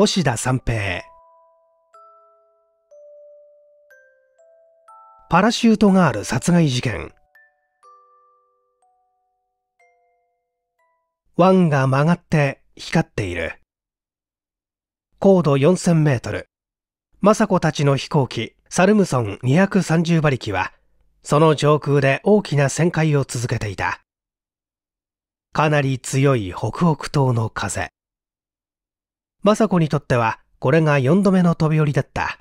星田三平パラシュートガール殺害事件湾が曲がって光っている高度4000メートル雅子たちの飛行機サルムソン230馬力はその上空で大きな旋回を続けていたかなり強い北北東の風雅子にとってはこれが4度目の飛び降りだった。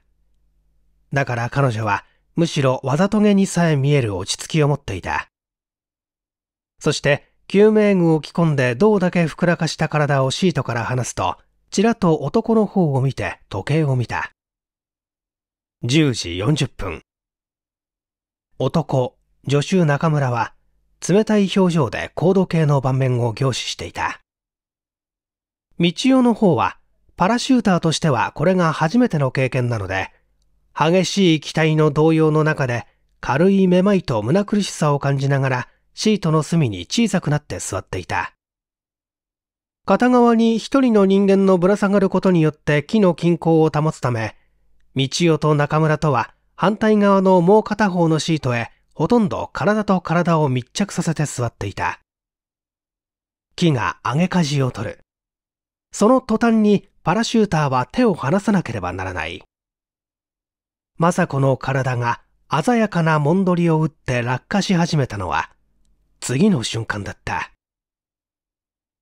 だから彼女はむしろわざとげにさえ見える落ち着きを持っていた。そして救命具を着込んで銅だけふくらかした体をシートから離すと、ちらっと男の方を見て時計を見た。10時40分。男、助手中村は、冷たい表情で高度計の盤面を凝視していた。道夫の方は、パラシューターとしてはこれが初めての経験なので、激しい機体の動揺の中で、軽いめまいと胸苦しさを感じながら、シートの隅に小さくなって座っていた。片側に一人の人間のぶら下がることによって木の均衡を保つため、道夫と中村とは反対側のもう片方のシートへほとんど体と体を密着させて座っていた。木が上げかじを取る。その途端にパラシューターは手を離さなければならない。政子の体が鮮やかなもんどりを打って落下し始めたのは、次の瞬間だった。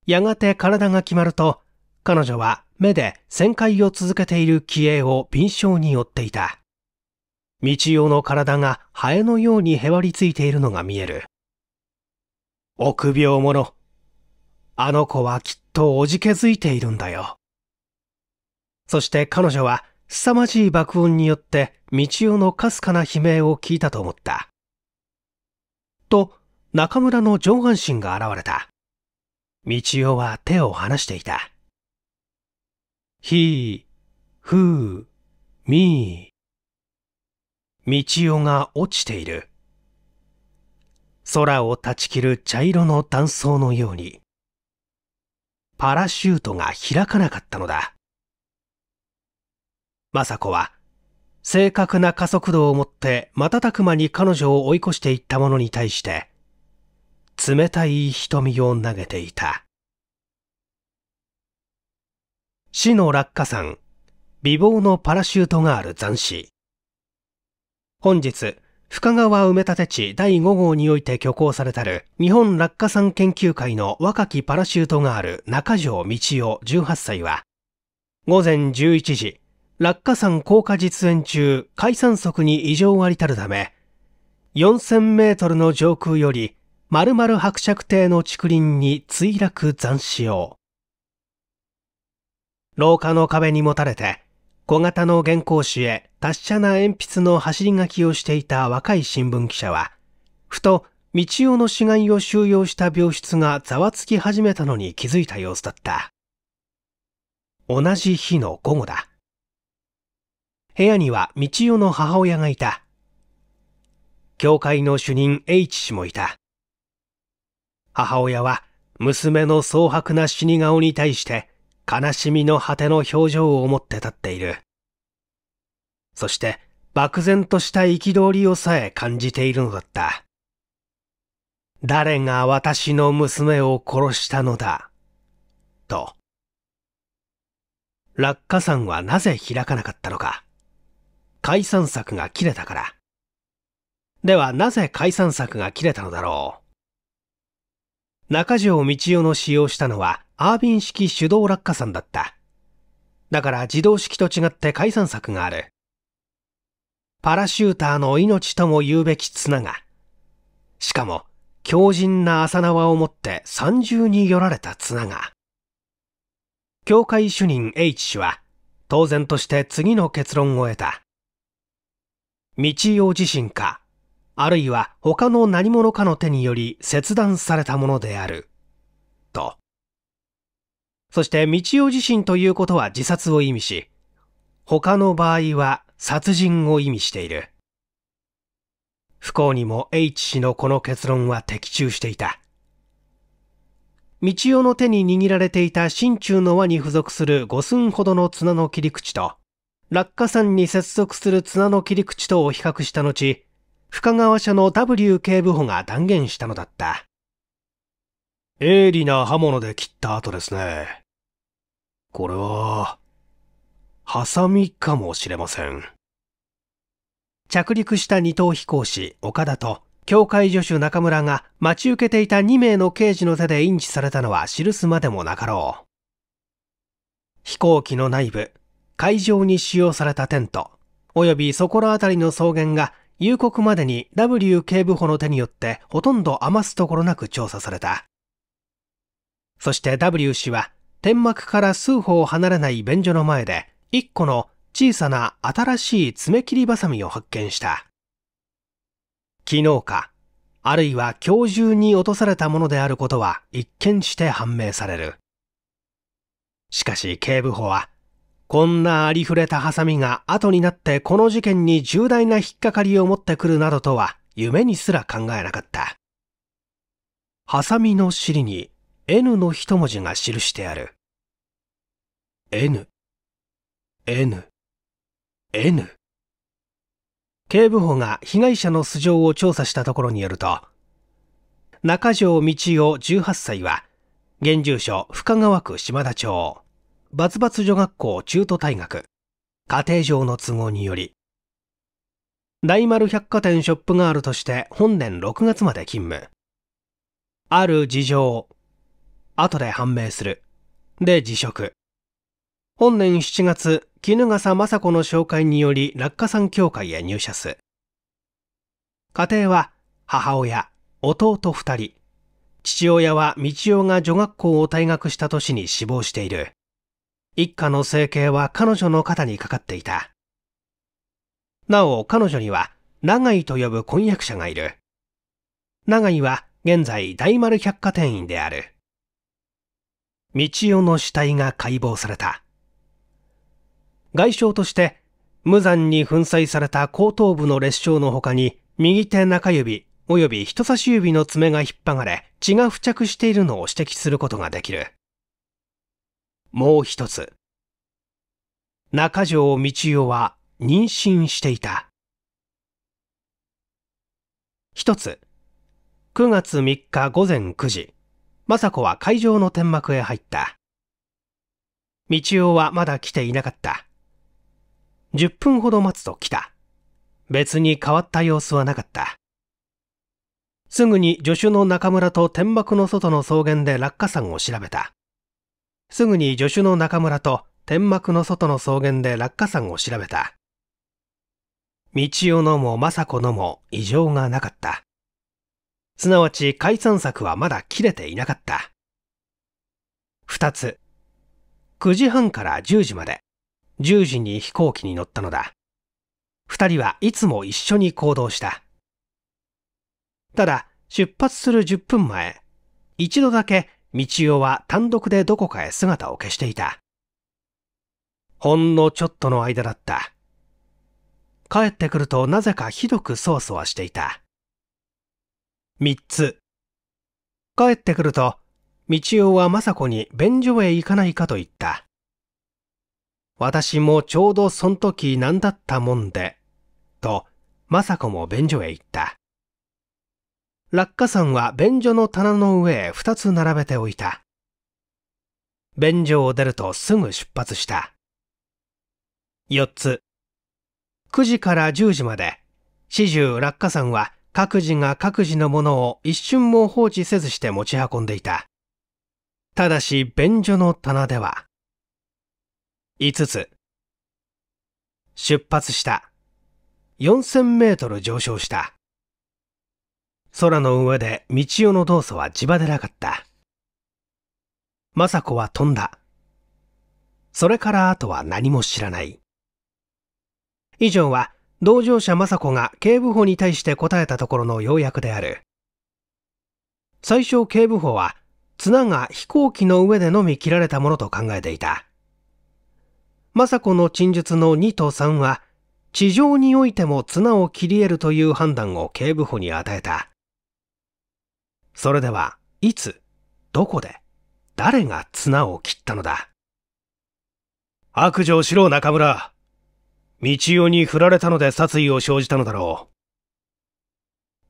やがて体が決まると、彼女は目で旋回を続けている気鋭を敏捷に追っていた。道代の体がハエのようにへばりついているのが見える。臆病者。あの子はきっとおじけづいているんだよ。そして彼女は凄まじい爆音によって道夫のかすかな悲鳴を聞いたと思った。と、中村の上半身が現れた。道夫は手を離していた。ひー、ふー、みー。道夫が落ちている。空を断ち切る茶色の断層のように、パラシュートが開かなかったのだ。雅子は、正確な加速度を持って瞬く間に彼女を追い越していったものに対して、冷たい瞳を投げていた。死の落下山、美貌のパラシュートがある斬死。本日、深川埋め立て地第5号において挙行されたる日本落下山研究会の若きパラシュートがある中条道夫18歳は、午前11時、落下山降下実演中、海山速に異常ありたるため、4000メートルの上空より、丸々伯爵邸の竹林に墜落残死を。廊下の壁にもたれて、小型の原稿紙へ達者な鉛筆の走り書きをしていた若い新聞記者は、ふと、道夫の死骸を収容した病室がざわつき始めたのに気づいた様子だった。同じ日の午後だ。部屋には道代の母親がいた。教会の主任 H 氏もいた。母親は娘の蒼白な死に顔に対して悲しみの果ての表情を持って立っている。そして漠然とした憤りをさえ感じているのだった。誰が私の娘を殺したのだ、と。落下山はなぜ開かなかったのか。解散策が切れたから。ではなぜ解散策が切れたのだろう中条道夫の使用したのはアービン式手動落下傘だった。だから自動式と違って解散策がある。パラシューターの命とも言うべき綱が、しかも強靭な浅縄を持って三重に寄られた綱が、教会主任 H 氏は当然として次の結論を得た。未知用地震か、あるいは他の何者かの手により切断されたものである。と。そして未知用地震ということは自殺を意味し、他の場合は殺人を意味している。不幸にも H 氏のこの結論は的中していた。道夫の手に握られていた心中の輪に付属する五寸ほどの綱の切り口と、落下山に接続する綱の切り口とを比較した後、深川社の W 警部補が断言したのだった。鋭利な刃物で切った後ですね。これは、ハサミかもしれません。着陸した二等飛行士岡田と教会助手中村が待ち受けていた2名の刑事の手で印ンされたのは記すまでもなかろう。飛行機の内部、会場に使用されたテント、及びそこら辺りの草原が夕刻までに W 警部補の手によってほとんど余すところなく調査された。そして W 氏は天幕から数歩離れない便所の前で1個の小さな新しい爪切りバサミを発見した。昨日か、あるいは今日中に落とされたものであることは一見して判明される。しかし警部補はこんなありふれたハサミが後になってこの事件に重大な引っかかりを持ってくるなどとは夢にすら考えなかった。ハサミの尻に N の一文字が記してある。N、N、N。警部補が被害者の素性を調査したところによると、中条道夫18歳は、現住所深川区島田町。バツバツ女学校中途退学。家庭上の都合により。大丸百貨店ショップガールとして本年6月まで勤務。ある事情。後で判明する。で辞職。本年7月、絹笠雅子の紹介により落下山協会へ入社す。家庭は母親、弟2人、父親は道夫が女学校を退学した年に死亡している。一家の生計は彼女の肩にかかっていた。なお彼女には長井と呼ぶ婚約者がいる。長井は現在大丸百貨店員である。道夫の死体が解剖された。外傷として無残に粉砕された後頭部の裂傷の他に右手中指及び人差し指の爪が引っ張がれ血が付着しているのを指摘することができる。もう一つ。中条道夫は妊娠していた。一つ。9月3日午前9時、雅子は会場の天幕へ入った。道夫はまだ来ていなかった。10分ほど待つと来た。別に変わった様子はなかった。すぐに助手の中村と天幕の外の草原で落下山を調べた。すぐに助手の中村と天幕の外の草原で落下山を調べた。道夫のも雅子のも異常がなかった。すなわち解散策はまだ切れていなかった。二つ。九時半から十時まで、十時に飛行機に乗ったのだ。二人はいつも一緒に行動した。ただ、出発する十分前、一度だけ道夫は単独でどこかへ姿を消していた。ほんのちょっとの間だった。帰ってくるとなぜかひどくそわそわしていた。三つ。帰ってくると、道夫は雅子に便所へ行かないかと言った。私もちょうどその時何だったもんで、と、雅子も便所へ行った。落下山は便所の棚の上へ二つ並べておいた。便所を出るとすぐ出発した。四つ。九時から十時まで、始終落下山は各自が各自のものを一瞬も放置せずして持ち運んでいた。ただし、便所の棚では。五つ。出発した。4000メートル上昇した。空の上で道代の動作は地場でなかった。政子は飛んだ。それからあとは何も知らない。以上は、同乗者政子が警部補に対して答えたところの要約である。最初警部補は、綱が飛行機の上でのみ切られたものと考えていた。政子の陳述の2と3は、地上においても綱を切り得るという判断を警部補に与えた。それでは、いつ、どこで、誰が綱を切ったのだ白状しろ中村。道代に振られたので殺意を生じたのだろう。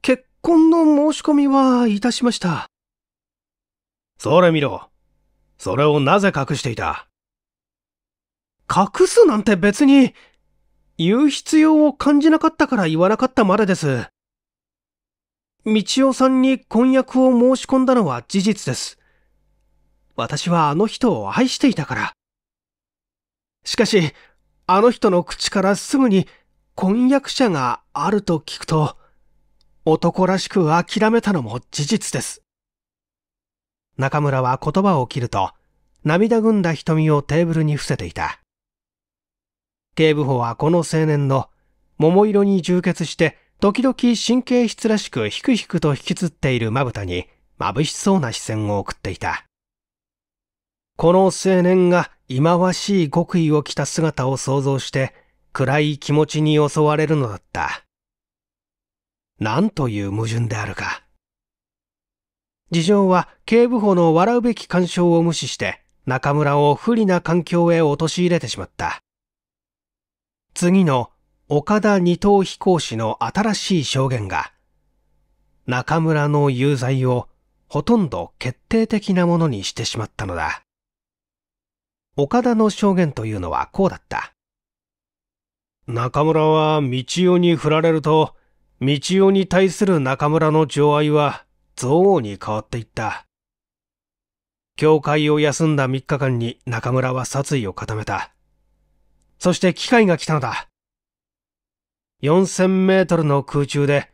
結婚の申し込みはいたしました。それ見ろ。それをなぜ隠していた隠すなんて別に、言う必要を感じなかったから言わなかったまでです。道夫さんに婚約を申し込んだのは事実です。私はあの人を愛していたから。しかし、あの人の口からすぐに婚約者があると聞くと、男らしく諦めたのも事実です。中村は言葉を切ると、涙ぐんだ瞳をテーブルに伏せていた。警部補はこの青年の桃色に充血して時々神経質らしくひくひくと引きつっているまぶたに眩しそうな視線を送っていた。この青年が忌まわしい極意を着た姿を想像して暗い気持ちに襲われるのだった。なんという矛盾であるか。事情は警部補の笑うべき干渉を無視して中村を不利な環境へ陥れてしまった。次の岡田二等飛行士の新しい証言が、中村の有罪をほとんど決定的なものにしてしまったのだ。岡田の証言というのはこうだった。中村は道代に振られると、道代に対する中村の情愛は憎悪に変わっていった。教会を休んだ3日間に中村は殺意を固めた。そして機会が来たのだ。4000メートルの空中で、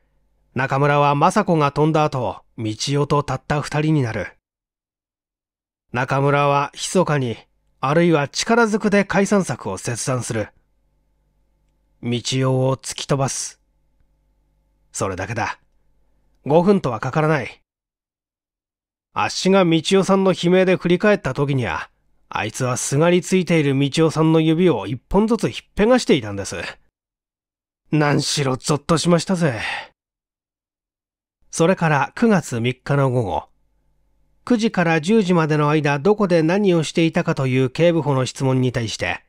中村は雅子が飛んだ後、道夫とたった二人になる。中村は密かに、あるいは力ずくで解散策を切断する。道夫を突き飛ばす。それだけだ。5分とはかからない。あっしが道夫さんの悲鳴で振り返った時には、あいつはすがりついている道夫さんの指を一本ずつひっぺがしていたんです。何しろゾッとしましたぜ。それから9月3日の午後、9時から10時までの間どこで何をしていたかという警部補の質問に対して、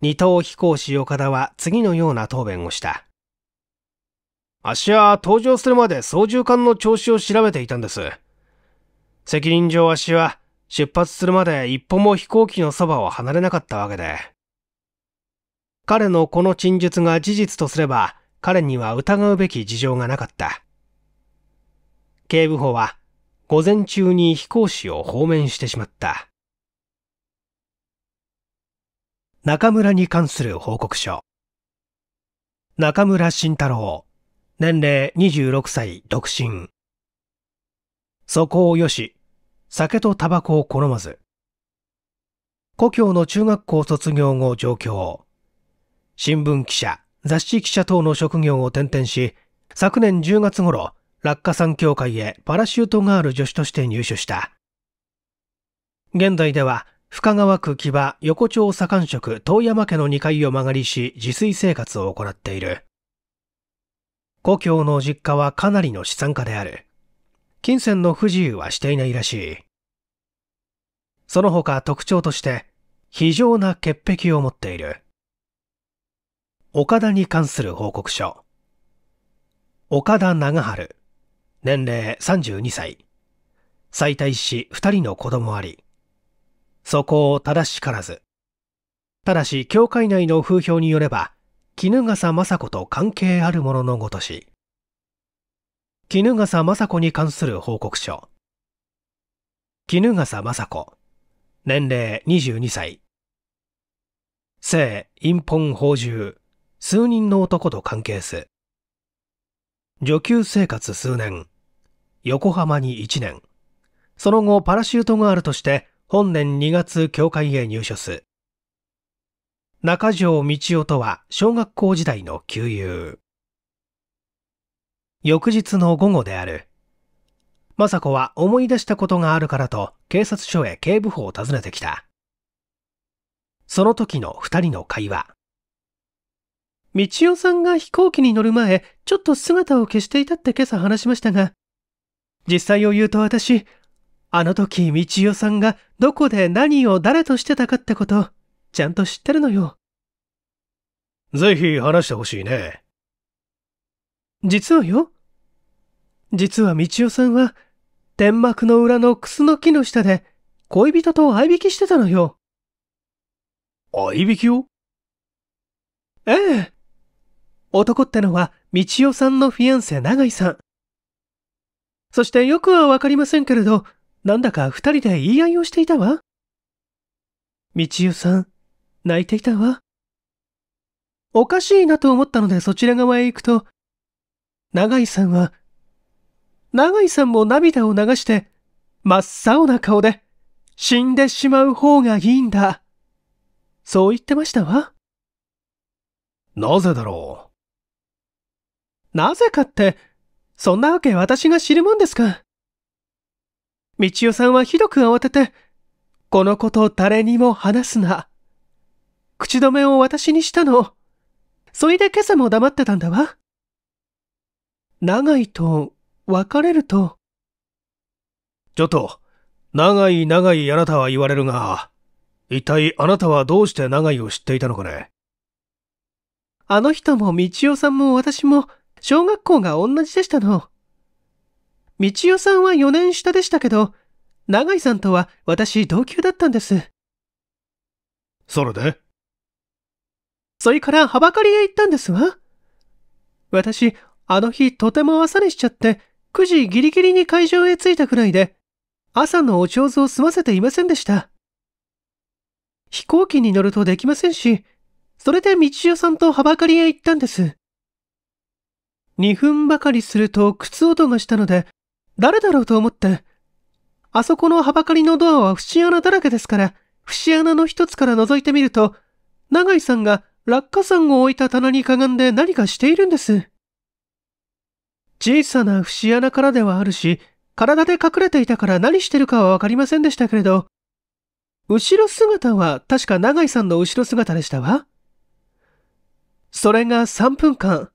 二等飛行士岡田は次のような答弁をした。あっしは登場するまで操縦艦の調子を調べていたんです。責任上あっしは出発するまで一歩も飛行機のそばを離れなかったわけで。彼のこの陳述が事実とすれば、彼には疑うべき事情がなかった。警部補は、午前中に飛行士を放免してしまった。中村に関する報告書。中村慎太郎、年齢26歳独身。素行をよし、酒とタバコを好まず。故郷の中学校卒業後上京。新聞記者、雑誌記者等の職業を転々し、昨年10月頃、落下産協会へパラシュートガール助手として入手した。現在では、深川区木場横丁左官職遠山家の2階を間借りし自炊生活を行っている。故郷の実家はかなりの資産家である。金銭の不自由はしていないらしい。その他特徴として、非常な潔癖を持っている。岡田に関する報告書。岡田長春、年齢32歳。妻帯し2人の子供あり。そこを正しからず。ただし、教会内の風評によれば、絹笠雅子と関係あるもののごとし。絹笠雅子に関する報告書。絹笠雅子、年齢22歳。性、陰本法獣、数人の男と関係す。女給生活数年、横浜に1年、その後パラシュートガールとして本年2月教会へ入所す。中条道夫とは小学校時代の旧友。翌日の午後である。雅子は思い出したことがあるからと警察署へ警部補を訪ねてきた。その時の二人の会話。道夫さんが飛行機に乗る前、ちょっと姿を消していたって今朝話しましたが、実際を言うと私、あの時道夫さんがどこで何を誰としてたかってこと、ちゃんと知ってるのよ。ぜひ話してほしいね。実はよ。実は道夫さんは、天幕の裏のクスの木の下で、恋人と合いびきしてたのよ。合いびきをええ。男ってのは、道代さんのフィアンセ永井さん。そしてよくはわかりませんけれど、なんだか二人で言い合いをしていたわ。道代さん、泣いていたわ。おかしいなと思ったのでそちら側へ行くと、永井さんは、永井さんも涙を流して、真っ青な顔で、死んでしまう方がいいんだ。そう言ってましたわ。なぜだろう。なぜかって、そんなわけ私が知るもんですか。道代さんはひどく慌てて、このことを誰にも話すな。口止めを私にしたの。そいで今朝も黙ってたんだわ。長井と別れると。ちょっと、長い長いあなたは言われるが、一体あなたはどうして長井を知っていたのかねあの人も道夫さんも私も小学校が同じでしたの。道代さんは4年下でしたけど、永井さんとは私同級だったんです。それでそれからはばかりへ行ったんですわ。私、あの日とても朝寝しちゃって、9時ギリギリに会場へ着いたくらいで、朝のお上手を済ませていませんでした。飛行機に乗るとできませんし、それで道代さんとはばかりへ行ったんです。2分ばかりすると靴音がしたので、誰だろうと思って。あそこのはばかりのドアは節穴だらけですから、節穴の一つから覗いてみると、永井さんが落下山を置いた棚にかがんで何かしているんです。小さな節穴からではあるし、体で隠れていたから何してるかはわかりませんでしたけれど、後ろ姿は確か永井さんの後ろ姿でしたわ。それが3分間、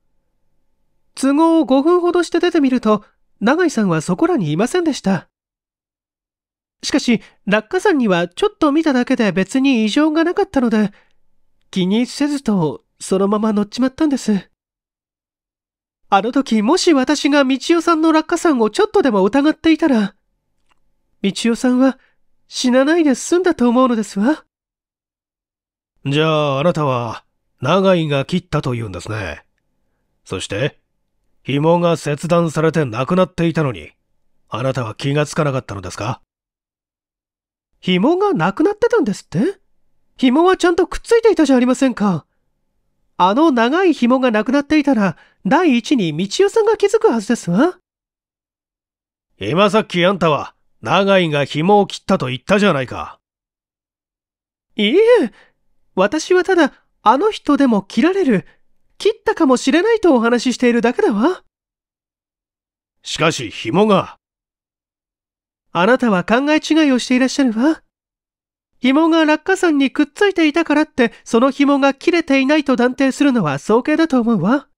都合を5分ほどして出てみると、永井さんはそこらにいませんでした。しかし、落下山にはちょっと見ただけで別に異常がなかったので、気にせずとそのまま乗っちまったんです。あの時、もし私が道代さんの落下山をちょっとでも疑っていたら、道代さんは死なないで済んだと思うのですわ。じゃあ、あなたは、長井が切ったと言うんですね。そして、紐が切断されてなくなっていたのに、あなたは気がつかなかったのですか紐がなくなってたんですって紐はちゃんとくっついていたじゃありませんか。あの長い紐がなくなっていたら、第一に道代さんが気づくはずですわ。今さっきあんたは、長井が紐を切ったと言ったじゃないか。いいえ、私はただ、あの人でも切られる、切ったかもしれないとお話ししているだけだわ。しかし紐が。あなたは考え違いをしていらっしゃるわ。紐が落下山にくっついていたからって、その紐が切れていないと断定するのは早計だと思うわ。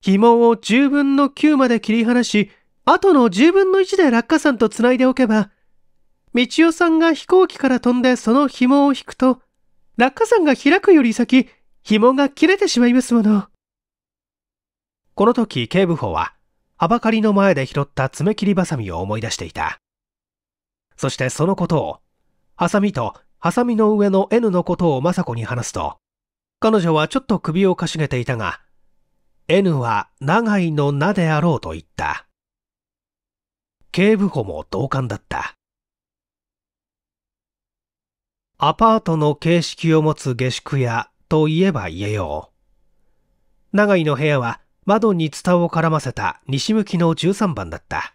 紐を10分の9まで切り離し、後の10分の1で落下山と繋いでおけば、道夫さんが飛行機から飛んでその紐を引くと、落下山が開くより先、紐が切れてしまいますもの。この時、警部補は、はばかりの前で拾った爪切りばさみを思い出していた。そしてそのことを、ハサミとハサミの上の N のことを雅子に話すと、彼女はちょっと首をかしげていたが、N は長井の名であろうと言った。警部補も同感だった。アパートの形式を持つ下宿やといえば家用。長井の部屋は窓にツタを絡ませた西向きの13番だった。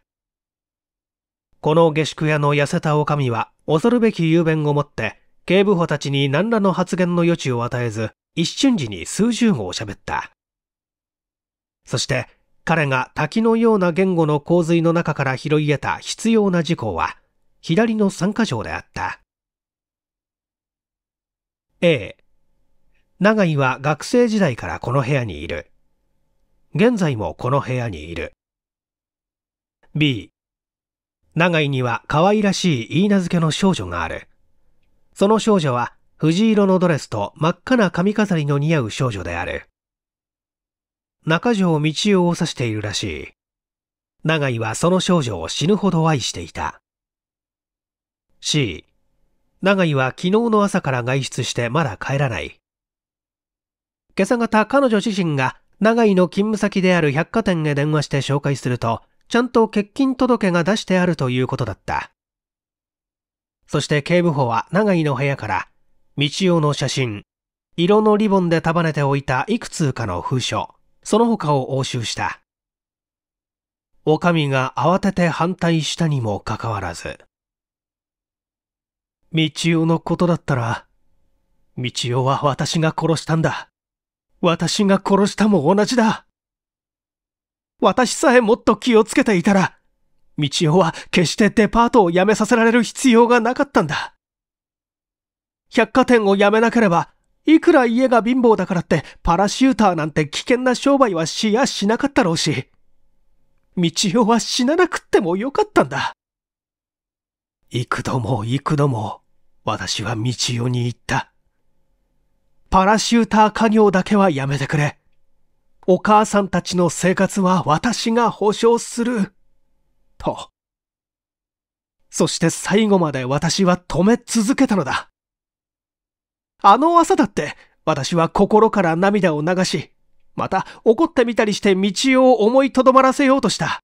この下宿屋の痩せた女将は恐るべき雄弁をもって警部補たちに何らの発言の余地を与えず一瞬時に数十語を喋った。そして彼が滝のような言語の洪水の中から拾い得た必要な事項は左の3箇条であった。A 長井は学生時代からこの部屋にいる。現在もこの部屋にいる。B 長井には可愛らしい言い名付けの少女がある。その少女は藤色のドレスと真っ赤な髪飾りの似合う少女である。中条道夫を指しているらしい。長井はその少女を死ぬほど愛していた。C 長井は昨日の朝から外出してまだ帰らない。今朝方彼女自身が長井の勤務先である百貨店へ電話して紹介すると、ちゃんと欠勤届が出してあるということだった。そして警部補は長井の部屋から、道夫の写真、色のリボンで束ねておいたいくつかの封書、その他を押収した。女将が慌てて反対したにもかかわらず。道夫のことだったら、道夫は私が殺したんだ。私が殺したも同じだ。私さえもっと気をつけていたら、道夫は決してデパートを辞めさせられる必要がなかったんだ。百貨店を辞めなければ、いくら家が貧乏だからってパラシューターなんて危険な商売はしやしなかったろうし、道夫は死ななくってもよかったんだ。幾度も幾度も私は道夫に言った。パラシューター家業だけはやめてくれ。お母さんたちの生活は私が保証する。と。そして最後まで私は止め続けたのだ。あの朝だって私は心から涙を流し、また怒ってみたりして道夫を思いとどまらせようとした。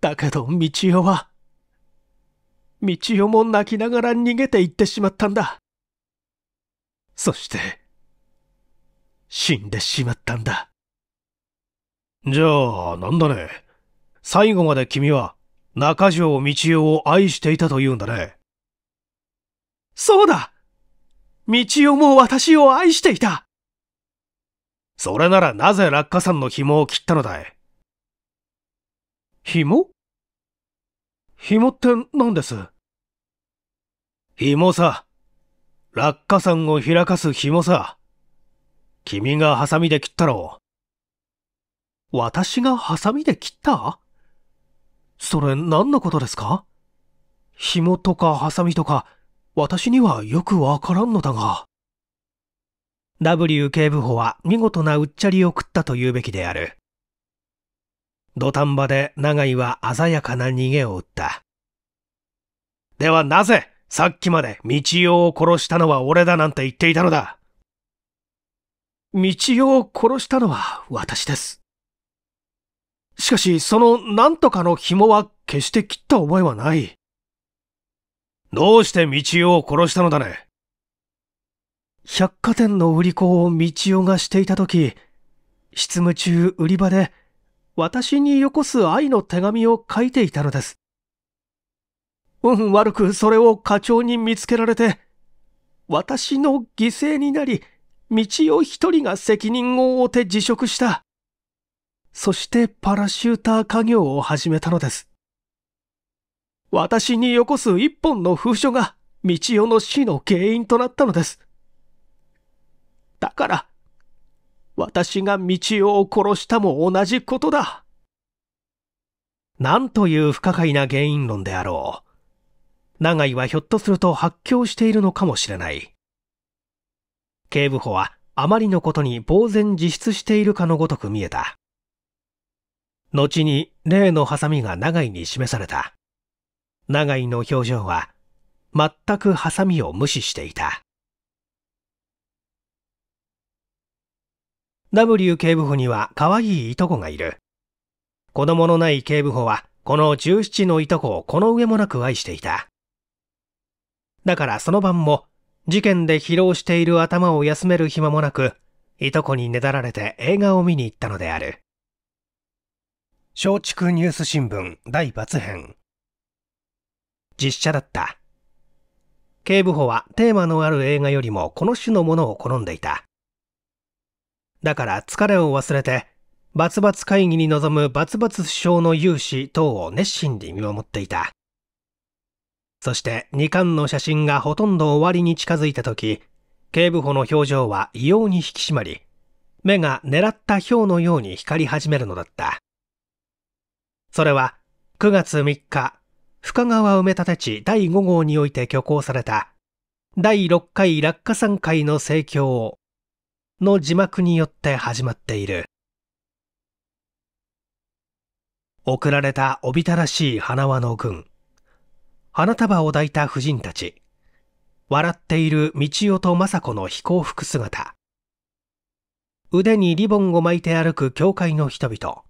だけど道夫は、道夫も泣きながら逃げていってしまったんだ。そして、死んでしまったんだ。じゃあ、なんだね。最後まで君は、中条道夫を愛していたと言うんだね。そうだ道夫も私を愛していたそれならなぜ落下山の紐を切ったのだい紐紐って何です紐さ。落下山を開かす紐さ。君がハサミで切ったろう。私がハサミで切ったそれ何のことですか紐とかハサミとか、私にはよくわからんのだが。W 警部補は見事なうっちゃりを食ったと言うべきである。土壇場で永井は鮮やかな逃げを打った。ではなぜさっきまで道夫を殺したのは俺だなんて言っていたのだ。道夫を殺したのは私です。しかし、その何とかの紐は決して切った覚えはない。どうして道夫を殺したのだね百貨店の売り子を道夫がしていた時、執務中売り場で私によこす愛の手紙を書いていたのです。運悪くそれを課長に見つけられて、私の犠牲になり、道夫一人が責任を負って辞職した。そしてパラシューター家業を始めたのです。私によこす一本の封書が、道夫の死の原因となったのです。だから、私が道夫を殺したも同じことだ。なんという不可解な原因論であろう。長井はひょっとすると発狂しているのかもしれない。警部補はあまりのことに呆然自失しているかのごとく見えた。後に例のハサミが長井に示された。長井の表情は全くハサミを無視していた。W 警部補には可愛いいとこがいる。子供のない警部補はこの17のいとこをこの上もなく愛していた。だからその晩も、事件で疲労している頭を休める暇もなく、いとこにねだられて映画を見に行ったのである。松竹ニュース新聞大抜編。実写だった。警部補はテーマのある映画よりもこの種のものを好んでいた。だから疲れを忘れて、バツバツ会議に臨むバツバツ首相の勇志等を熱心に見守っていた。そして2巻の写真がほとんど終わりに近づいた時、警部補の表情は異様に引き締まり、目が狙った氷のように光り始めるのだった。それは9月3日、深川埋め立て地第5号において挙行された第6回落下3回の盛況の字幕によって始まっている。送られたおびただしい花輪の群。花束を抱いた婦人たち。笑っている道夫と雅子の非幸福姿。腕にリボンを巻いて歩く教会の人々。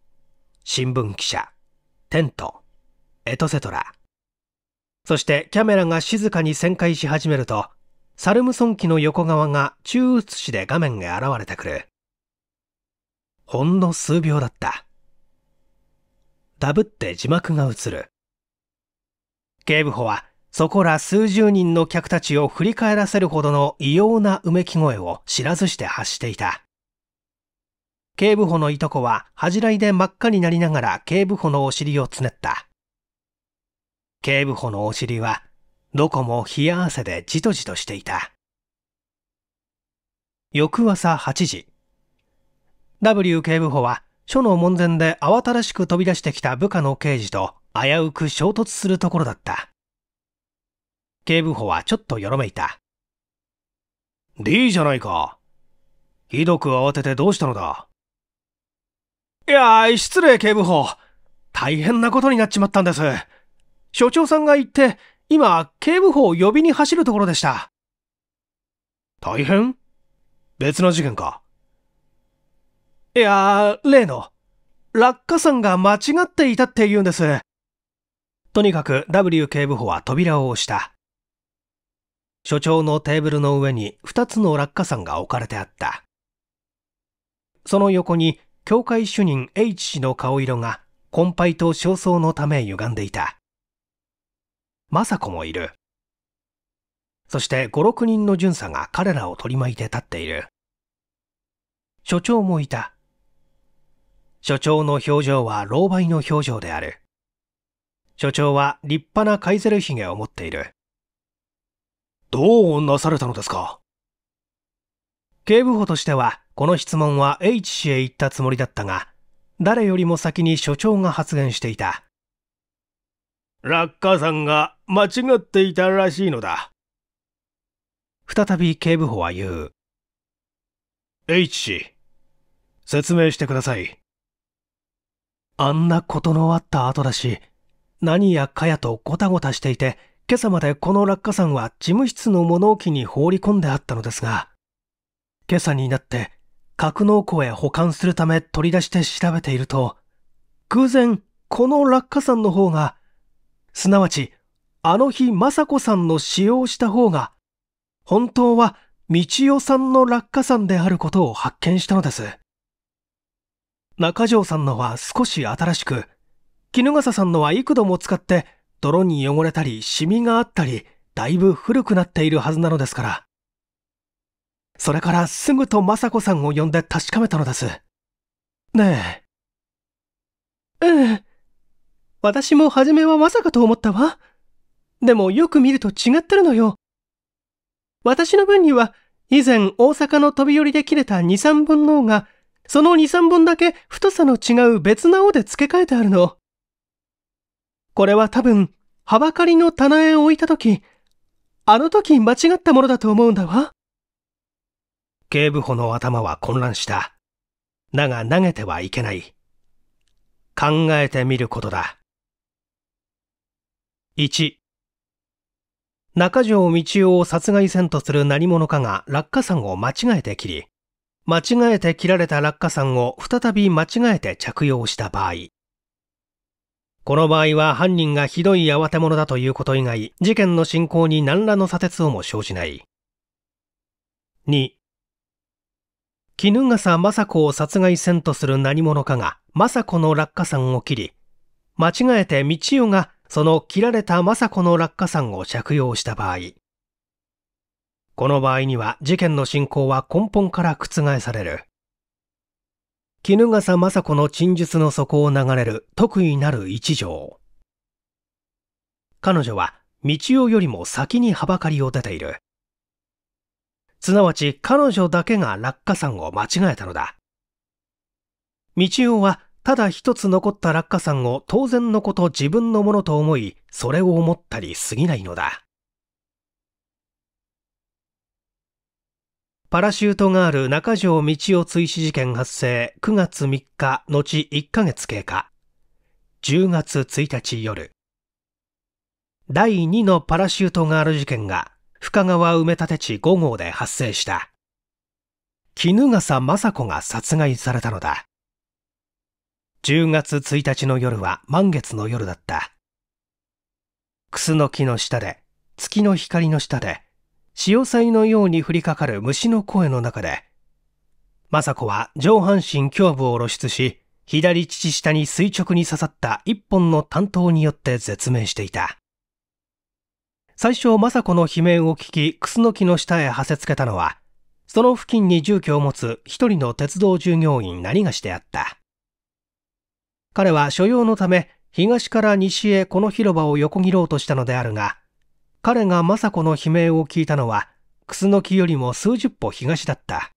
新聞記者、テント、エトセトラ。そしてキャメラが静かに旋回し始めると、サルムソン機の横側が中写しで画面が現れてくる。ほんの数秒だった。ダブって字幕が映る。警部補は、そこら数十人の客たちを振り返らせるほどの異様なうめき声を知らずして発していた。警部補のいとこは恥じらいで真っ赤になりながら警部補のお尻をつねった。警部補のお尻は、どこも冷や汗でじとじとしていた。翌朝8時、W 警部補は、署の門前で慌ただしく飛び出してきた部下の刑事と危うく衝突するところだった。警部補はちょっとよろめいた。D じゃないか。ひどく慌ててどうしたのだいや失礼警部補。大変なことになっちまったんです。所長さんが言って、今、警部補を呼びに走るところでした。大変別の事件か。いや例の、落下山が間違っていたって言うんです。とにかく W 警部補は扉を押した。所長のテーブルの上に2つの落下傘が置かれてあった。その横に教会主任 H 氏の顔色が困憊と焦燥のため歪んでいた。雅子もいる。そして五六人の巡査が彼らを取り巻いて立っている。所長もいた。所長の表情は老媒の表情である。所長は立派なカイゼルゲを持っている。どうなされたのですか警部補としては、この質問は H 氏へ行ったつもりだったが、誰よりも先に所長が発言していた。落下んが間違っていたらしいのだ。再び警部補は言う。H 氏、説明してください。あんなことのあった後だし、何やかやとごたごたしていて、今朝までこの落下山は事務室の物置に放り込んであったのですが、今朝になって格納庫へ保管するため取り出して調べていると、偶然この落下山の方が、すなわちあの日雅子さんの使用した方が、本当は道代さんの落下山であることを発見したのです。中条さんのは少し新しく、衣笠さんのは幾度も使って、泥に汚れたり、シミがあったり、だいぶ古くなっているはずなのですから。それからすぐと雅子さんを呼んで確かめたのです。ねえ。うん。私も初めはまさかと思ったわ。でもよく見ると違ってるのよ。私の分には、以前大阪の飛び降りで切れた2、3分のが、その2、3分だけ太さの違う別な尾で付け替えてあるの。これは多分、はばかりの棚へ置いたとき、あの時間違ったものだと思うんだわ。警部補の頭は混乱した。だが投げてはいけない。考えてみることだ。1中条道夫を殺害せんとする何者かが落下山を間違えて切り、間違えて切られた落下山を再び間違えて着用した場合、この場合は犯人がひどい慌て者だということ以外、事件の進行に何らの差鉄をも生じない。2、衣笠雅子を殺害せんとする何者かが雅子の落下山を切り、間違えて道代がその切られた雅子の落下山を着用した場合、この場合には事件の進行は根本から覆される。衣笠政子の陳述の底を流れる特異なる一条。彼女は道夫よりも先にはばかりを出ている。すなわち彼女だけが落下山を間違えたのだ。道夫はただ一つ残った落下山を当然のこと自分のものと思い、それを思ったり過ぎないのだ。パラシュートガール中条道夫追試事件発生9月3日後1ヶ月経過10月1日夜第2のパラシュートガール事件が深川埋め立て地5号で発生した絹笠雅子が殺害されたのだ10月1日の夜は満月の夜だったクスの木の下で月の光の下で潮騒のように降りかかる虫の声の中で、雅子は上半身胸部を露出し、左乳下に垂直に刺さった一本の担当によって絶命していた。最初、雅子の悲鳴を聞き、クスノキの下へ馳せつけたのは、その付近に住居を持つ一人の鉄道従業員何がしであった。彼は所用のため、東から西へこの広場を横切ろうとしたのであるが、彼が雅子の悲鳴を聞いたのは、楠木よりも数十歩東だった。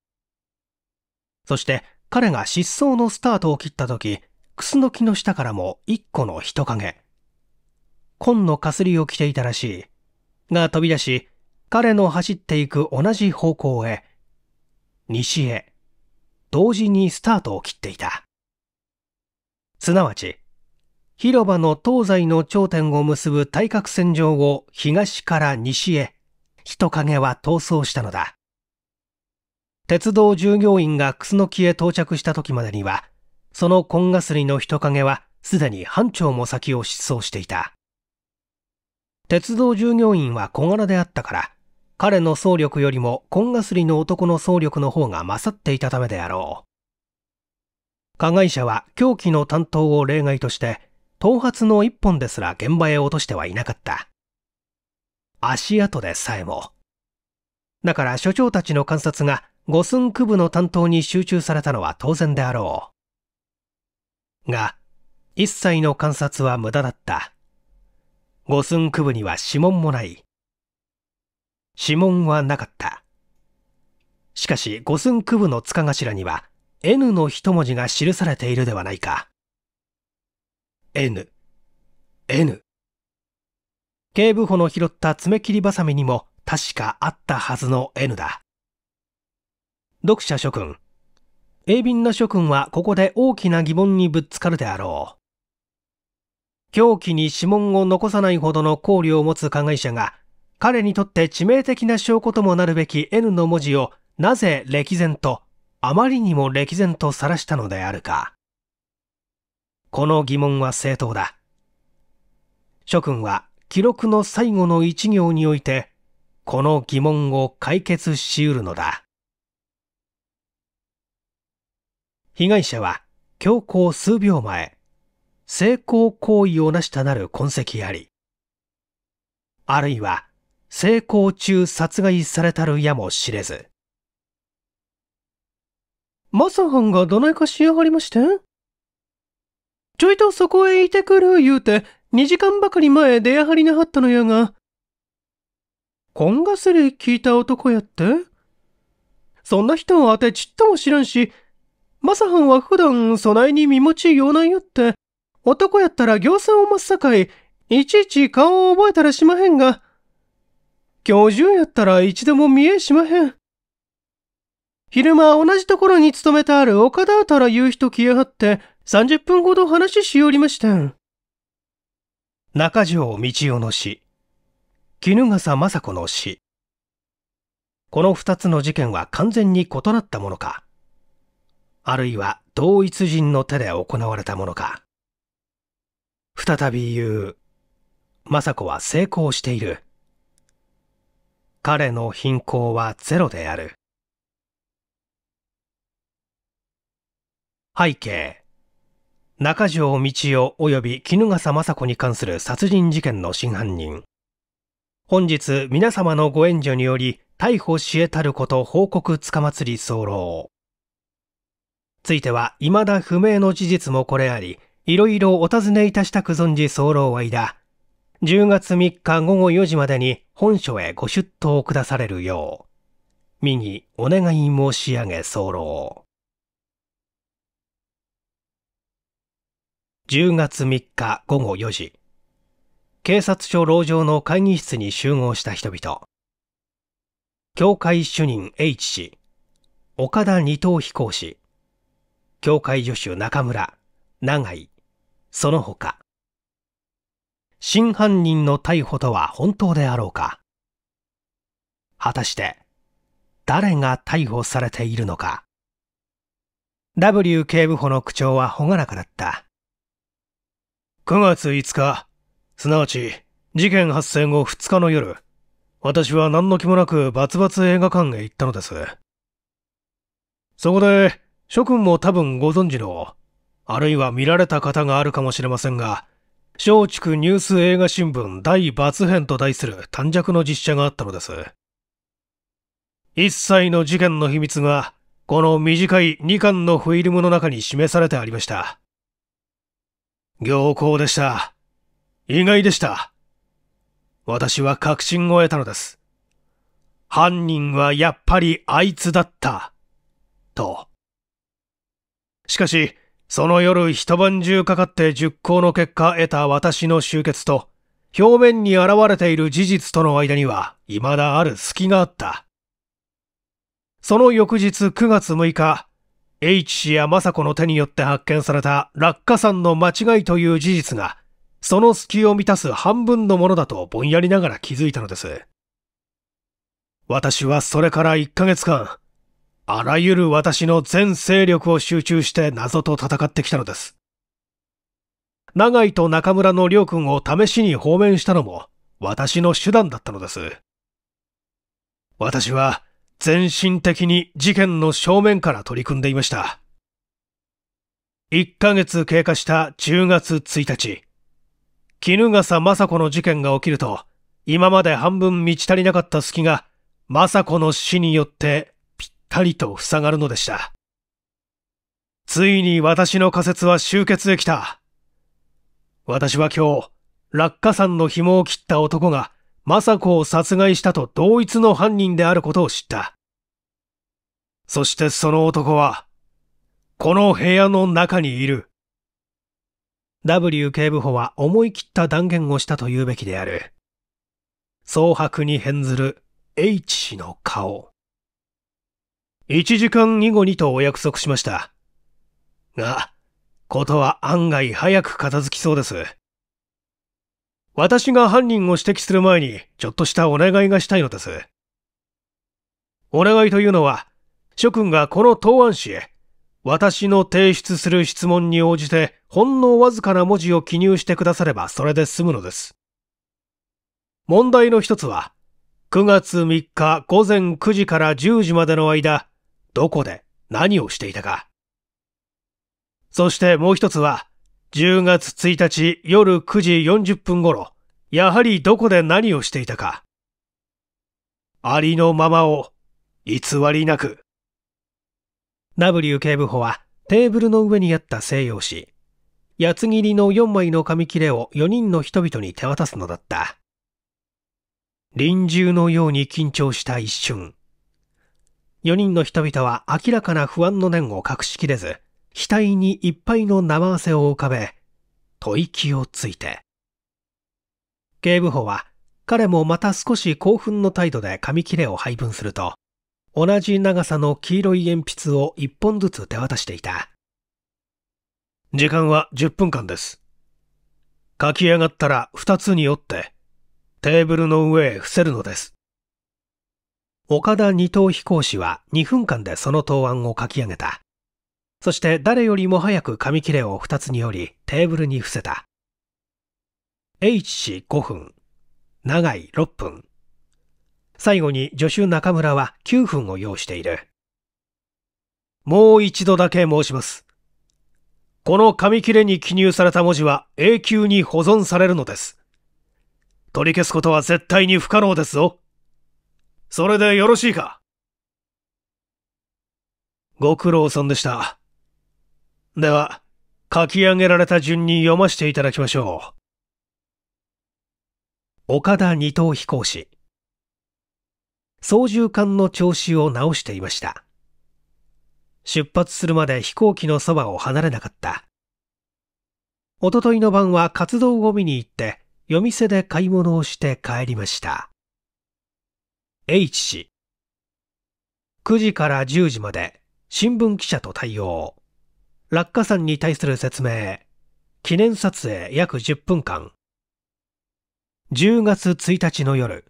そして彼が失踪のスタートを切った時、楠木の下からも一個の人影。紺のかすりを着ていたらしい。が飛び出し、彼の走っていく同じ方向へ、西へ、同時にスタートを切っていた。すなわち、広場の東西の頂点を結ぶ対角線上を東から西へ、人影は逃走したのだ。鉄道従業員が楠木へ到着した時までには、そのコンがすりの人影はすでに班長も先を失踪していた。鉄道従業員は小柄であったから、彼の総力よりもコンガスリの男の総力の方が勝っていたためであろう。加害者は狂気の担当を例外として、頭髪の一本ですら現場へ落としてはいなかった。足跡でさえも。だから所長たちの観察が五寸区部の担当に集中されたのは当然であろう。が、一切の観察は無駄だった。五寸区部には指紋もない。指紋はなかった。しかし五寸区部の塚頭には N の一文字が記されているではないか。N、N。警部補の拾った爪切りバサミにも確かあったはずの N だ。読者諸君。鋭敏な諸君はここで大きな疑問にぶつかるであろう。狂気に指紋を残さないほどの考慮を持つ加害者が、彼にとって致命的な証拠ともなるべき N の文字をなぜ歴然と、あまりにも歴然と晒したのであるか。この疑問は正当だ。諸君は記録の最後の一行において、この疑問を解決し得るのだ。被害者は、強行数秒前、成功行為を成したなる痕跡あり、あるいは、成功中殺害されたるやも知れず。マサハンがどないかしやがりましてちょいとそこへいてくる言うて、2時間ばかり前出やはりなはったのやが、こんがすり聞いた男やってそんな人をあてちっとも知らんし、マサハンは普段備えに身持ちようないよって、男やったら行政を真っさかい、いちいち顔を覚えたらしまへんが、教授やったら一度も見えしまへん。昼間同じところに勤めてある岡田たら言う人来やがって、30分ほど話ししおりました。中条道夫の死、絹笠政子の死。この二つの事件は完全に異なったものか。あるいは同一人の手で行われたものか。再び言う。政子は成功している。彼の貧困はゼロである。背景。中条道夫及び衣笠雅子に関する殺人事件の真犯人。本日皆様のご援助により逮捕し得たること報告つかまつり候。ついては未だ不明の事実もこれあり、いろいろお尋ねいたしたく存じ候間、10月3日午後4時までに本書へご出頭くだされるよう、右お願い申し上げ候。10月3日午後4時、警察署牢城の会議室に集合した人々。教会主任 H 氏、岡田二等飛行士、教会助手中村、長井、その他。真犯人の逮捕とは本当であろうか。果たして、誰が逮捕されているのか。W 警部補の口調は朗らかだった。9月5日、すなわち事件発生後2日の夜、私は何の気もなくバツバツ映画館へ行ったのです。そこで、諸君も多分ご存知の、あるいは見られた方があるかもしれませんが、松竹ニュース映画新聞大抜編と題する短尺の実写があったのです。一切の事件の秘密が、この短い2巻のフィルムの中に示されてありました。行好でした。意外でした。私は確信を得たのです。犯人はやっぱりあいつだった。と。しかし、その夜一晩中かかって熟考の結果得た私の集結と、表面に現れている事実との間には、未だある隙があった。その翌日9月6日、H 氏や雅子の手によって発見された落下山の間違いという事実が、その隙を満たす半分のものだとぼんやりながら気づいたのです。私はそれから1ヶ月間、あらゆる私の全勢力を集中して謎と戦ってきたのです。長井と中村の両君を試しに放免したのも私の手段だったのです。私は全身的に事件の正面から取り組んでいました。1ヶ月経過した10月1日、絹笠雅子の事件が起きると、今まで半分満ち足りなかった隙が、雅子の死によってぴったりと塞がるのでした。ついに私の仮説は終結できた。私は今日、落下山の紐を切った男が雅子を殺害したと同一の犯人であることを知った。そしてその男は、この部屋の中にいる。W 警部補は思い切った断言をしたと言うべきである。蒼白に変ずる H 氏の顔。1時間以後にとお約束しました。が、ことは案外早く片付きそうです。私が犯人を指摘する前に、ちょっとしたお願いがしたいのです。お願いというのは、諸君がこの答案紙へ、私の提出する質問に応じて、ほんのわずかな文字を記入してくださればそれで済むのです。問題の一つは、9月3日午前9時から10時までの間、どこで何をしていたか。そしてもう一つは、10月1日夜9時40分頃、やはりどこで何をしていたか。ありのままを、偽りなく。W 警部補はテーブルの上にあった西洋紙、八つ切りの4枚の紙切れを4人の人々に手渡すのだった。臨終のように緊張した一瞬。4人の人々は明らかな不安の念を隠しきれず、額にいっぱいの生汗を浮かべ、吐息をついて。警部補は、彼もまた少し興奮の態度で紙切れを配分すると、同じ長さの黄色い鉛筆を一本ずつ手渡していた。時間は10分間です。書き上がったら2つに折って、テーブルの上へ伏せるのです。岡田二等飛行士は2分間でその答案を書き上げた。そして誰よりも早く紙切れを二つに折りテーブルに伏せた。H 氏5分、長井6分。最後に助手中村は9分を要している。もう一度だけ申します。この紙切れに記入された文字は永久に保存されるのです。取り消すことは絶対に不可能ですぞ。それでよろしいかご苦労さんでした。では、書き上げられた順に読ませていただきましょう。岡田二等飛行士。操縦艦の調子を直していました。出発するまで飛行機のそばを離れなかった。おとといの晩は活動を見に行って、夜店で買い物をして帰りました。H 氏。9時から10時まで、新聞記者と対応。落下山に対する説明。記念撮影約10分間。10月1日の夜。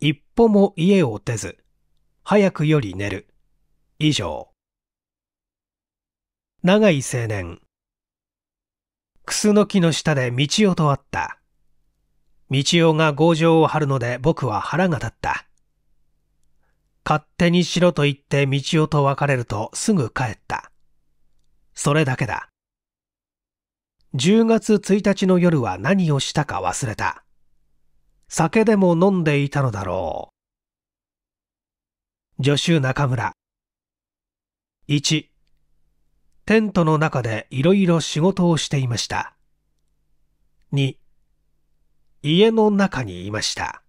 一歩も家を出ず。早くより寝る。以上。長い青年。クスの木の下で道をと会った。道をが強情を張るので僕は腹が立った。勝手にしろと言って道をと別れるとすぐ帰った。それだけだ。10月1日の夜は何をしたか忘れた。酒でも飲んでいたのだろう。助手中村。1、テントの中でいろいろ仕事をしていました。2、家の中にいました。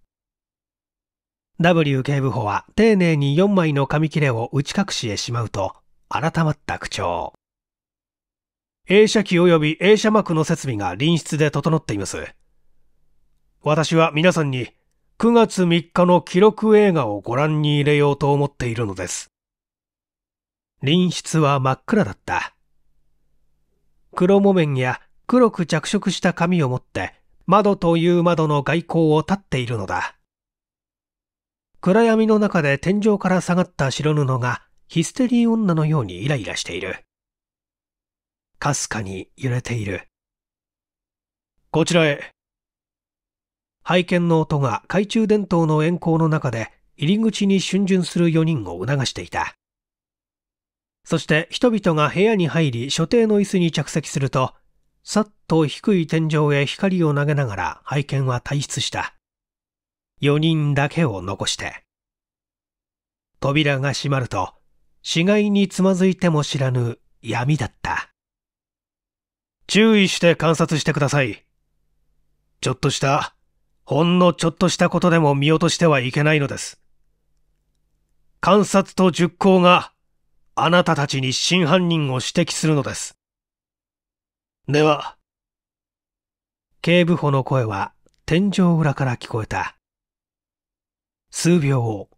W 警部補は丁寧に4枚の紙切れを打ち隠しへしまうと、改まった口調。映写機及び映写幕の設備が隣室で整っています。私は皆さんに9月3日の記録映画をご覧に入れようと思っているのです。隣室は真っ暗だった。黒木綿や黒く着色した紙を持って窓という窓の外交を立っているのだ。暗闇の中で天井から下がった白布がヒステリー女のようにイライラしている。かすかに揺れている。こちらへ。拝見の音が懐中電灯の円光の中で入り口に逡巡する4人を促していた。そして人々が部屋に入り所定の椅子に着席すると、さっと低い天井へ光を投げながら拝見は退出した。4人だけを残して。扉が閉まると、死骸につまずいても知らぬ闇だった。注意して観察してください。ちょっとした、ほんのちょっとしたことでも見落としてはいけないのです。観察と熟考があなたたちに真犯人を指摘するのです。では、警部補の声は天井裏から聞こえた。数秒後。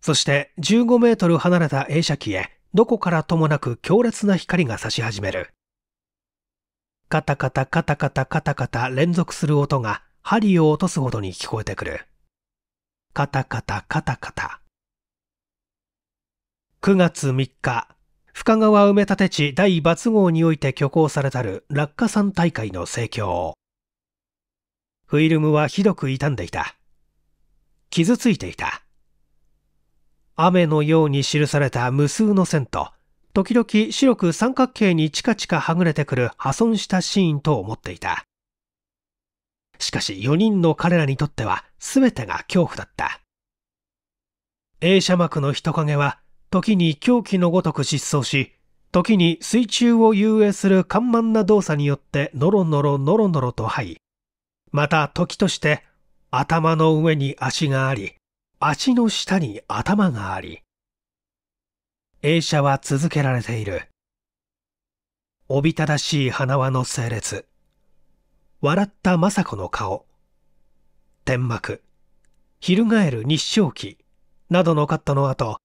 そして15メートル離れた映写機へどこからともなく強烈な光が差し始める。カタカタカタカタカタカタ連続する音が針を落とすほどに聞こえてくる。カタカタカタカタ。9月3日、深川埋め立て地第抜号において挙行されたる落下山大会の盛況。フィルムはひどく傷んでいた。傷ついていた。雨のように記された無数の線と時々白く三角形にチカチカはぐれてくる破損したシーンと思っていた。しかし4人の彼らにとっては全てが恐怖だった。映写幕の人影は時に狂気のごとく失踪し、時に水中を遊泳する緩慢な動作によってノロノロノロノロと這い、また時として頭の上に足があり、足の下に頭があり、映写は続けられている。おびただしい花輪の整列。笑った雅子の顔。天幕。翻る日照記。などのカットの後、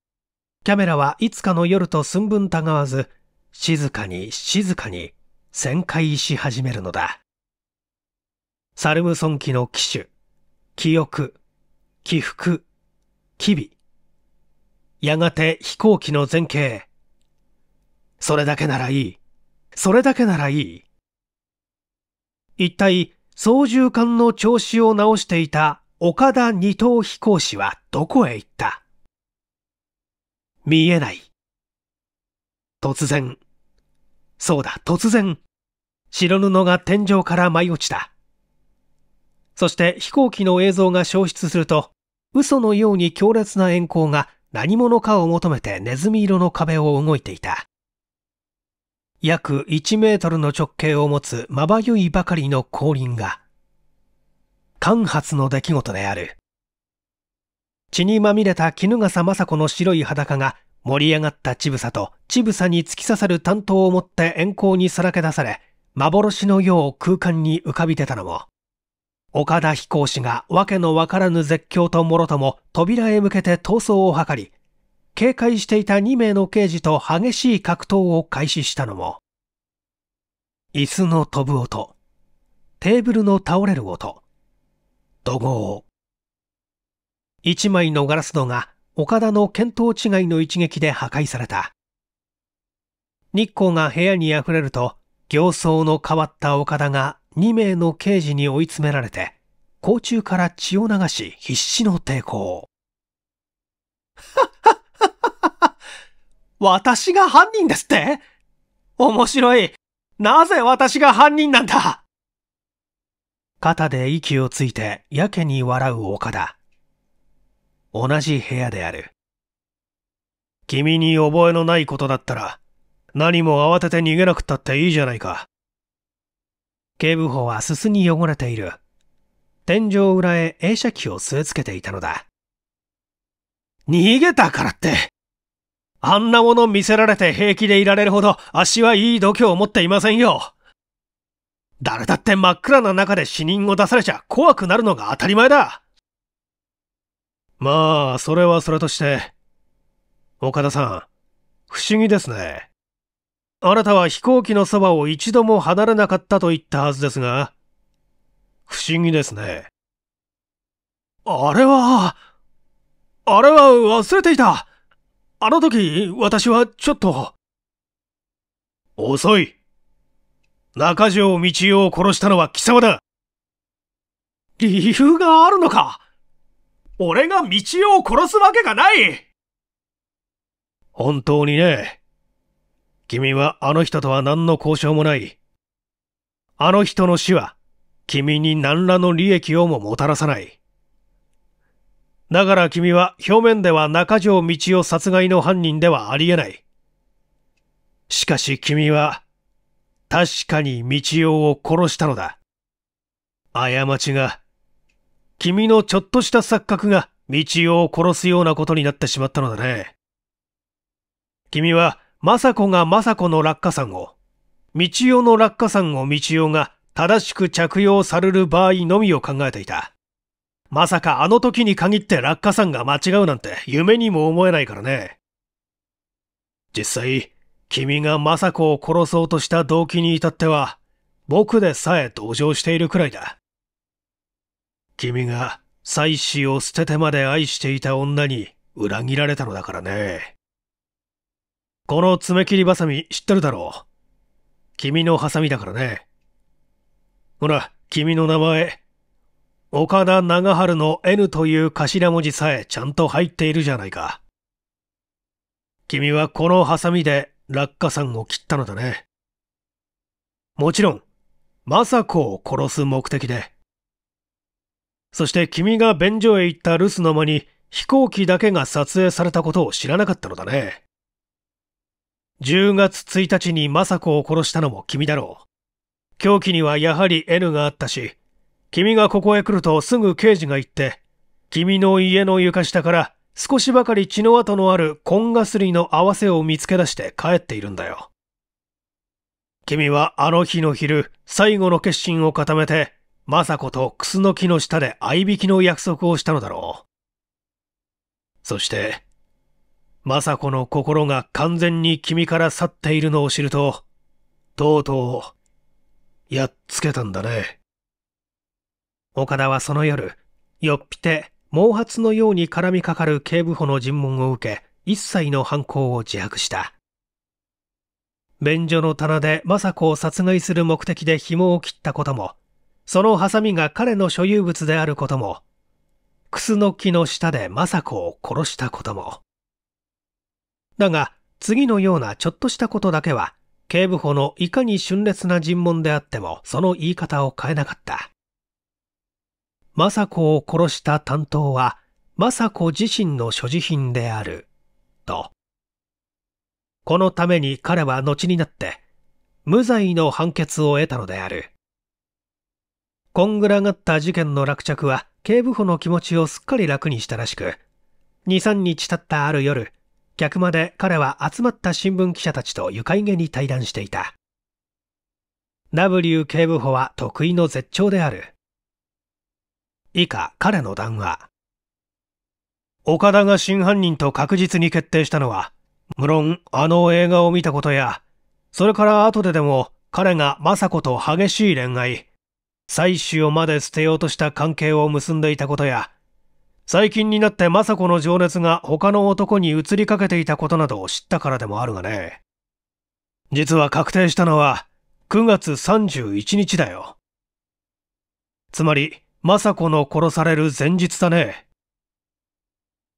キャメラはいつかの夜と寸分たがわず、静かに静かに旋回し始めるのだ。サルムソン記の機種、記憶、起伏、機微、やがて飛行機の前景。それだけならいい。それだけならいい。一体、操縦艦の調子を直していた岡田二等飛行士はどこへ行った見えない。突然。そうだ、突然。白布が天井から舞い落ちた。そして飛行機の映像が消失すると、嘘のように強烈な円行が何者かを求めてネズミ色の壁を動いていた。約1メートルの直径を持つまばゆいばかりの後輪が、間髪の出来事である。血にまみれた絹笠雅子の白い裸が盛り上がった乳房と乳房に突き刺さる担当を持って遠行にさらけ出され、幻のよう空間に浮かび出たのも、岡田飛行士がわけのわからぬ絶叫ともろとも扉へ向けて逃走を図り、警戒していた2名の刑事と激しい格闘を開始したのも、椅子の飛ぶ音、テーブルの倒れる音、怒号。一枚のガラス戸が岡田の見当違いの一撃で破壊された。日光が部屋に溢れると、形相の変わった岡田が2名の刑事に追い詰められて、甲虫から血を流し必死の抵抗。私が犯人ですって面白い。なぜ私が犯人なんだ肩で息をついてやけに笑う岡田。同じ部屋である。君に覚えのないことだったら、何も慌てて逃げなくったっていいじゃないか。警部補はすすに汚れている。天井裏へ映写機を据え付けていたのだ。逃げたからって。あんなもの見せられて平気でいられるほど足はいい度胸を持っていませんよ。誰だって真っ暗な中で死人を出されちゃ怖くなるのが当たり前だ。まあ、それはそれとして。岡田さん、不思議ですね。あなたは飛行機のそばを一度も離れなかったと言ったはずですが、不思議ですね。あれは、あれは忘れていた。あの時、私はちょっと。遅い。中条道夫を殺したのは貴様だ。理由があるのか俺が道夫を殺すわけがない本当にね、君はあの人とは何の交渉もない。あの人の死は、君に何らの利益をももたらさない。だから君は表面では中条道夫殺害の犯人ではありえない。しかし君は、確かに道夫を殺したのだ。過ちが、君のちょっとした錯覚が道夫を殺すようなことになってしまったのだね。君は雅子が雅子の落下山を、道代の落下山を道代が正しく着用される場合のみを考えていた。まさかあの時に限って落下山が間違うなんて夢にも思えないからね。実際、君が雅子を殺そうとした動機に至っては、僕でさえ同情しているくらいだ。君が妻子を捨ててまで愛していた女に裏切られたのだからね。この爪切りバサミ知ってるだろう。君のハサミだからね。ほら、君の名前。岡田長春の N という頭文字さえちゃんと入っているじゃないか。君はこのハサミで落下山を切ったのだね。もちろん、雅子を殺す目的で。そして君が便所へ行った留守の間に飛行機だけが撮影されたことを知らなかったのだね。10月1日に雅子を殺したのも君だろう。凶器にはやはり N があったし、君がここへ来るとすぐ刑事が行って、君の家の床下から少しばかり血の跡のあるンガスリの合わせを見つけ出して帰っているんだよ。君はあの日の昼、最後の決心を固めて、雅子とクスノキの下で合いびきの約束をしたのだろう。そして、雅子の心が完全に君から去っているのを知ると、とうとう、やっつけたんだね。岡田はその夜、よっぴて、毛髪のように絡みかかる警部補の尋問を受け、一切の犯行を自白した。便所の棚で雅子を殺害する目的で紐を切ったことも、そのハサミが彼の所有物であることも、クスの木の下で雅子を殺したことも、だが、次のようなちょっとしたことだけは、警部補のいかに峻烈な尋問であっても、その言い方を変えなかった。政子を殺した担当は、政子自身の所持品である、と。このために彼は後になって、無罪の判決を得たのである。こんぐらがった事件の落着は、警部補の気持ちをすっかり楽にしたらしく、2、3日経ったある夜、客まで彼は集まった新聞記者たちと愉快げに対談していた。W 警部補は得意の絶頂である。以下、彼の談話。岡田が真犯人と確実に決定したのは、無論あの映画を見たことや、それから後ででも彼が雅子と激しい恋愛、妻子をまで捨てようとした関係を結んでいたことや、最近になって雅子の情熱が他の男に移りかけていたことなどを知ったからでもあるがね。実は確定したのは9月31日だよ。つまり、雅子の殺される前日だね。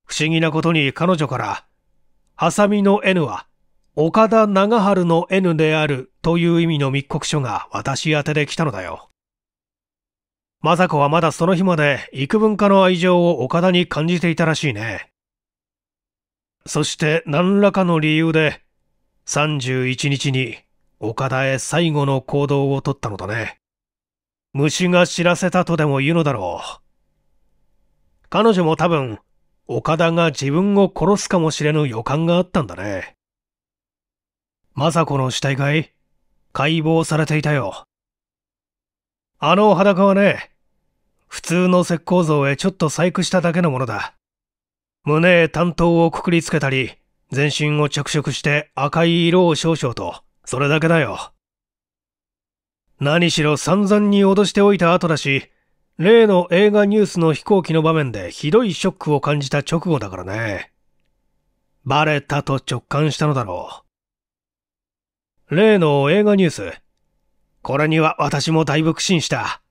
不思議なことに彼女から、ハサミの N は岡田長春の N であるという意味の密告書が私宛てで来たのだよ。雅子はまだその日まで幾分かの愛情を岡田に感じていたらしいね。そして何らかの理由で31日に岡田へ最後の行動をとったのだね。虫が知らせたとでも言うのだろう。彼女も多分、岡田が自分を殺すかもしれぬ予感があったんだね。雅子の死体がい解剖されていたよ。あの裸はね、普通の石膏像へちょっと細工しただけのものだ。胸へ担当をくくりつけたり、全身を着色して赤い色を少々と、それだけだよ。何しろ散々に脅しておいた後だし、例の映画ニュースの飛行機の場面でひどいショックを感じた直後だからね。バレたと直感したのだろう。例の映画ニュース。これには私もだいぶ苦心した。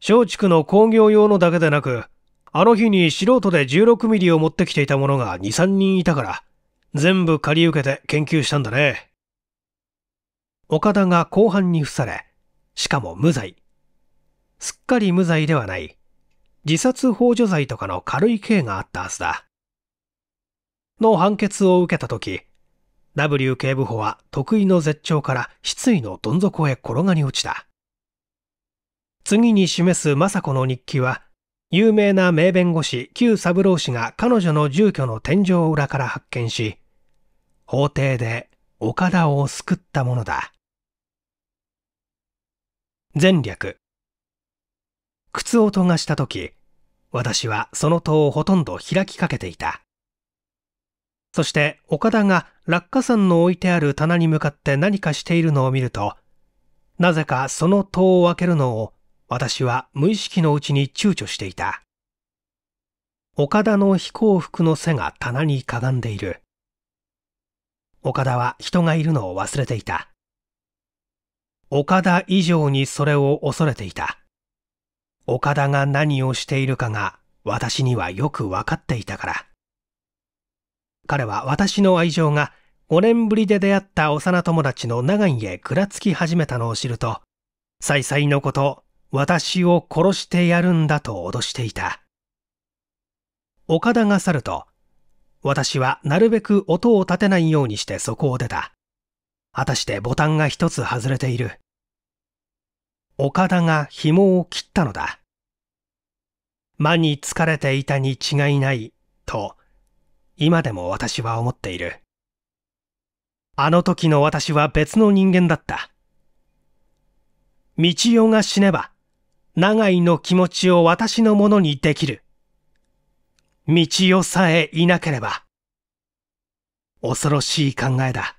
松竹の工業用のだけでなく、あの日に素人で16ミリを持ってきていた者が2、3人いたから、全部借り受けて研究したんだね。岡田が後半に付され、しかも無罪。すっかり無罪ではない。自殺幇助罪とかの軽い刑があったはずだ。の判決を受けたとき、W 警部補は得意の絶頂から失意のどん底へ転がり落ちた。次に示す雅子の日記は、有名な名弁護士、旧三郎氏が彼女の住居の天井裏から発見し、法廷で岡田を救ったものだ。前略。靴音がした時、私はその戸をほとんど開きかけていた。そして岡田が落下山の置いてある棚に向かって何かしているのを見ると、なぜかその戸を開けるのを私は無意識のうちに躊躇していた。岡田の非幸福の背が棚にかがんでいる。岡田は人がいるのを忘れていた。岡田以上にそれを恐れていた。岡田が何をしているかが私にはよくわかっていたから。彼は私の愛情が5年ぶりで出会った幼友達の長井へぐらつき始めたのを知ると、さいさいのこと私を殺してやるんだと脅していた。岡田が去ると、私はなるべく音を立てないようにしてそこを出た。果たしてボタンが一つ外れている。岡田が紐を切ったのだ。間に疲れていたに違いない、と、今でも私は思っている。あの時の私は別の人間だった。道代が死ねば、長井の気持ちを私のものにできる。道をさえいなければ。恐ろしい考えだ。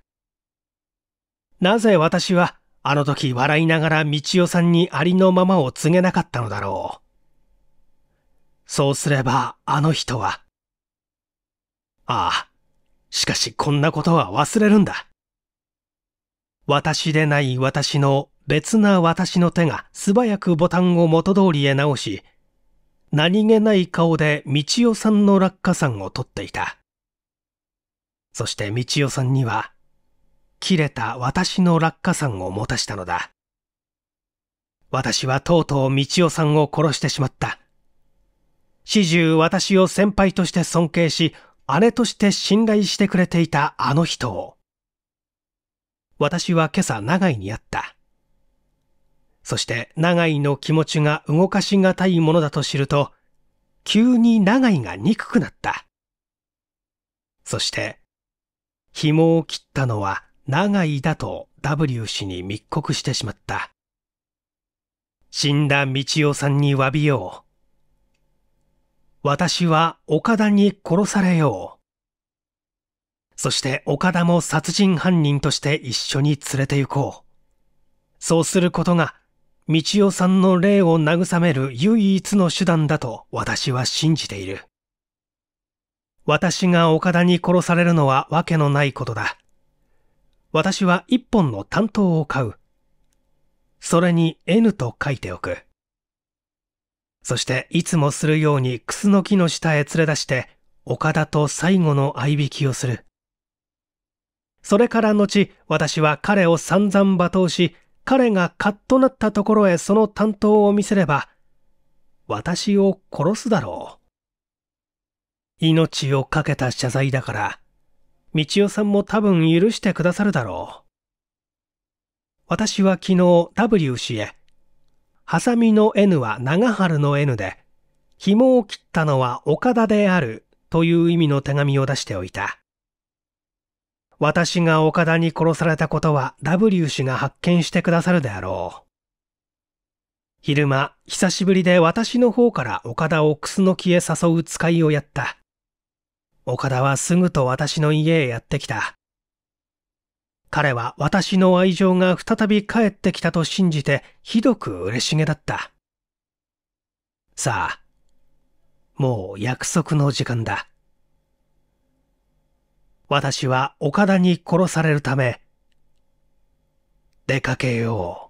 なぜ私はあの時笑いながら道代さんにありのままを告げなかったのだろう。そうすればあの人は。ああ、しかしこんなことは忘れるんだ。私でない私の別な私の手が素早くボタンを元通りへ直し、何気ない顔で道代さんの落下山を取っていた。そして道代さんには、切れた私の落下山を持たしたのだ。私はとうとう道代さんを殺してしまった。始終私を先輩として尊敬し、姉として信頼してくれていたあの人を。私は今朝長井に会った。そして長井の気持ちが動かしがたいものだと知ると、急に長井が憎くなった。そして、紐を切ったのは長井だと W 氏に密告してしまった。死んだ道夫さんに詫びよう。私は岡田に殺されよう。そして岡田も殺人犯人として一緒に連れて行こう。そうすることが道夫さんの霊を慰める唯一の手段だと私は信じている。私が岡田に殺されるのはわけのないことだ。私は一本の担当を買う。それに N と書いておく。そしていつもするようにクスの木の下へ連れ出して岡田と最後の合いきをする。それから後、私は彼を散々罵倒し、彼がカッとなったところへその担当を見せれば、私を殺すだろう。命を懸けた謝罪だから、道代さんも多分許してくださるだろう。私は昨日 W 氏へ、ハサミの N は長春の N で、紐を切ったのは岡田であるという意味の手紙を出しておいた。私が岡田に殺されたことは W 氏が発見してくださるであろう。昼間、久しぶりで私の方から岡田をクスノキへ誘う使いをやった。岡田はすぐと私の家へやってきた。彼は私の愛情が再び帰ってきたと信じてひどく嬉しげだった。さあ、もう約束の時間だ。私は岡田に殺されるため、出かけよう。